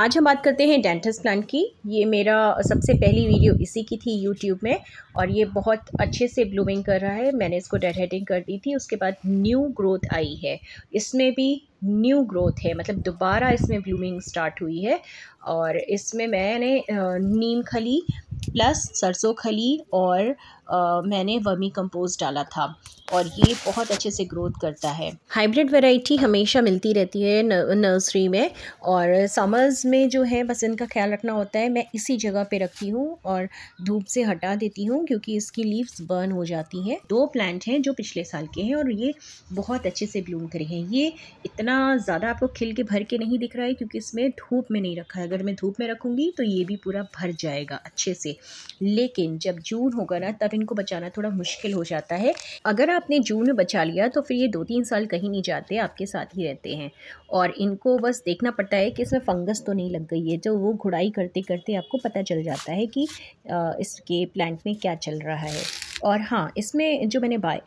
आज हम बात करते हैं डेंटस प्लान की ये मेरा सबसे पहली वीडियो इसी की थी यूट्यूब में और ये बहुत अच्छे से ब्लूमिंग कर रहा है मैंने इसको डेड हेडिंग कर दी थी उसके बाद न्यू ग्रोथ आई है इसमें भी न्यू ग्रोथ है मतलब दोबारा इसमें ब्लूमिंग स्टार्ट हुई है और इसमें मैंने नीम खली प्लस सरसों खली और मैंने वर्मी कंपोस्ट डाला था और ये बहुत अच्छे से ग्रोथ करता है हाइब्रिड वैरायटी हमेशा मिलती रहती है नर्सरी में और समर्स में जो है बस इनका ख्याल रखना होता है मैं इसी जगह पे रखती हूँ और धूप से हटा देती हूँ क्योंकि इसकी लीव्स बर्न हो जाती हैं दो प्लांट हैं जो पिछले साल के हैं और ये बहुत अच्छे से ब्लूम करे हैं ये इतना ज़्यादा आपको खिल के भर के नहीं दिख रहा है क्योंकि इसमें धूप में नहीं रखा है अगर मैं धूप में रखूँगी तो ये भी पूरा भर जाएगा अच्छे से लेकिन जब जून होगा ना तब बाद इनको बचाना थोड़ा मुश्किल हो जाता है अगर आपने जून में बचा लिया तो फिर ये दो तीन साल कहीं नहीं जाते आपके साथ ही रहते हैं और इनको बस देखना पड़ता है कि इसमें फंगस तो नहीं लग गई है तो वो घुड़ाई करते करते आपको पता चल जाता है कि इसके प्लांट में क्या चल रहा है और हाँ इसमें जो मैंने बाय,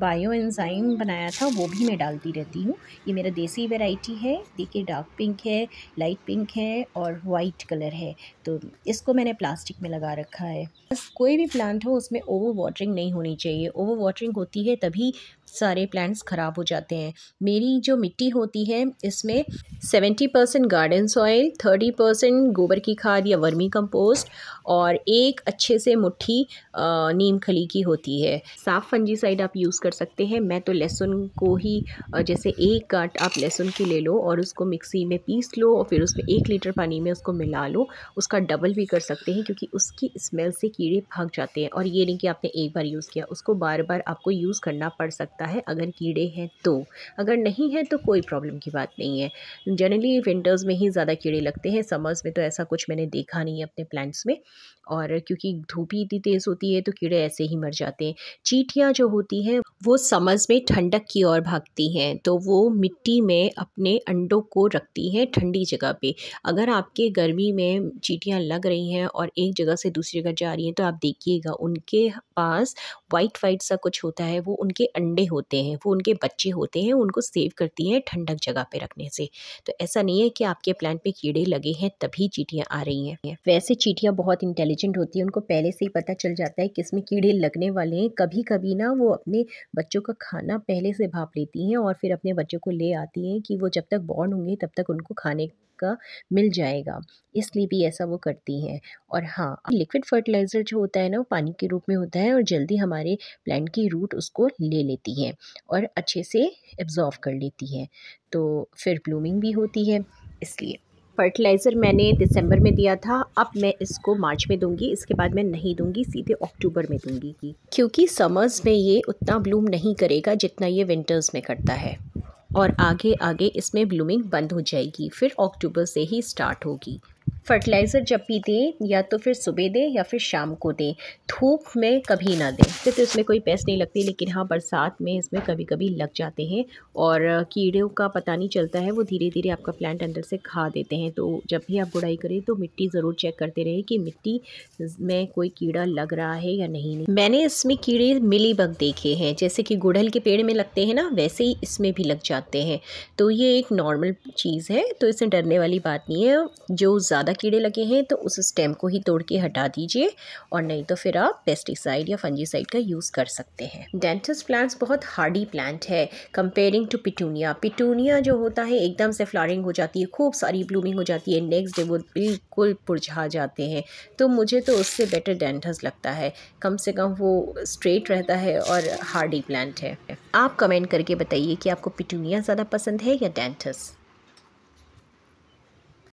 बायो एंजाइम बनाया था वो भी मैं डालती रहती हूँ ये मेरा देसी वैरायटी है देखिए डार्क पिंक है लाइट पिंक है और वाइट कलर है तो इसको मैंने प्लास्टिक में लगा रखा है बस कोई भी प्लांट हो उसमें ओवर वाटरिंग नहीं होनी चाहिए ओवर वाटरिंग होती है तभी सारे प्लांट्स ख़राब हो जाते हैं मेरी जो मिट्टी होती है इसमें seventy percent garden soil thirty percent गोबर की खाद या वर्मी कंपोस्ट और एक अच्छे से मुट्ठी नीम खली की ही होती है साफ फंजीसाइड आप यूज़ कर सकते हैं मैं तो लहसुन को ही जैसे एक गांठ आप लहसुन की ले लो और उसको मिक्सी में पीस लो और फिर उसमें एक लीटर पानी में उसको मिला लो उसका डबल भी कर सकते हैं क्योंकि उसकी स्मेल से कीड़े भाग जाते हैं और ये नहीं कि आपने एक बार यूज़ किया उसको बार बार आपको यूज़ करना पड़ सकता है अगर कीड़े हैं तो अगर नहीं है तो कोई प्रॉब्लम की बात नहीं है जनरली विंटर्स में ही ज़्यादा कीड़े लगते हैं समर्स में तो ऐसा कुछ मैंने देखा नहीं है अपने प्लांट्स में और क्योंकि धूप ही इतनी तेज़ होती है तो कीड़े ऐसे ही मर जाते हैं चीटियाँ जो होती हैं वो समझ में ठंडक की ओर भागती हैं तो वो मिट्टी में अपने अंडों को रखती हैं ठंडी जगह पे अगर आपके गर्मी में चीटियाँ लग रही हैं और एक जगह से दूसरी जगह जा रही हैं तो आप देखिएगा उनके पास वाइट वाइट सा कुछ होता है वो उनके अंडे होते हैं वो उनके बच्चे होते हैं उनको सेव करती हैं ठंडक जगह पे रखने से तो ऐसा नहीं है कि आपके प्लांट पे कीड़े लगे हैं तभी चीटियाँ आ रही हैं वैसे चीटियाँ बहुत इंटेलिजेंट होती हैं उनको पहले से ही पता चल जाता है किस में कीड़े लग सीखने वाले हैं कभी कभी ना वो अपने बच्चों का खाना पहले से भाप लेती हैं और फिर अपने बच्चों को ले आती हैं कि वो जब तक बॉर्न होंगे तब तक उनको खाने का मिल जाएगा इसलिए भी ऐसा वो करती हैं और हाँ लिक्विड फर्टिलाइज़र जो होता है ना वो पानी के रूप में होता है और जल्दी हमारे प्लांट की रूट उसको ले लेती हैं और अच्छे से एब्ज़ॉर्व कर लेती हैं तो फिर ब्लूमिंग भी होती है इसलिए फर्टिलाइज़र मैंने दिसंबर में दिया था अब मैं इसको मार्च में दूंगी इसके बाद मैं नहीं दूंगी सीधे अक्टूबर में दूंगी की क्योंकि समर्स में ये उतना ब्लूम नहीं करेगा जितना ये विंटर्स में करता है और आगे आगे इसमें ब्लूमिंग बंद हो जाएगी फिर अक्टूबर से ही स्टार्ट होगी फर्टिलाइज़र जब भी दें या तो फिर सुबह दें या फिर शाम को दें धूप में कभी ना दें फिर तो इसमें कोई पैस नहीं लगती लेकिन हाँ बरसात में इसमें कभी कभी लग जाते हैं और कीड़ों का पता नहीं चलता है वो धीरे धीरे आपका प्लांट अंदर से खा देते हैं तो जब भी आप बुराई करें तो मिट्टी ज़रूर चेक करते रहें कि मिट्टी में कोई कीड़ा लग रहा है या नहीं, मैंने इसमें कीड़े मिली देखे हैं जैसे कि गुड़हल के पेड़ में लगते हैं ना वैसे ही इसमें भी लग जाते हैं तो ये एक नॉर्मल चीज़ है तो इसमें डरने वाली बात नहीं है जो ज़्यादा कीड़े लगे हैं तो उस स्टेम को ही तोड़ के हटा दीजिए और नहीं तो फिर आप पेस्टिसाइड या फंजीसाइड का यूज़ कर सकते हैं डेंटस प्लांट्स बहुत हार्डी प्लांट है कंपेयरिंग टू पिटूनिया पिटूनिया जो होता है एकदम से फ्लॉरिंग हो जाती है खूब सारी ब्लूमिंग हो जाती है नेक्स्ट डे वो बिल्कुल पुरझा जाते हैं तो मुझे तो उससे बेटर डेंटस लगता है कम से कम वो स्ट्रेट रहता है और हार्डी प्लांट है आप कमेंट करके बताइए कि आपको पिटूनिया ज़्यादा पसंद है या डेंटस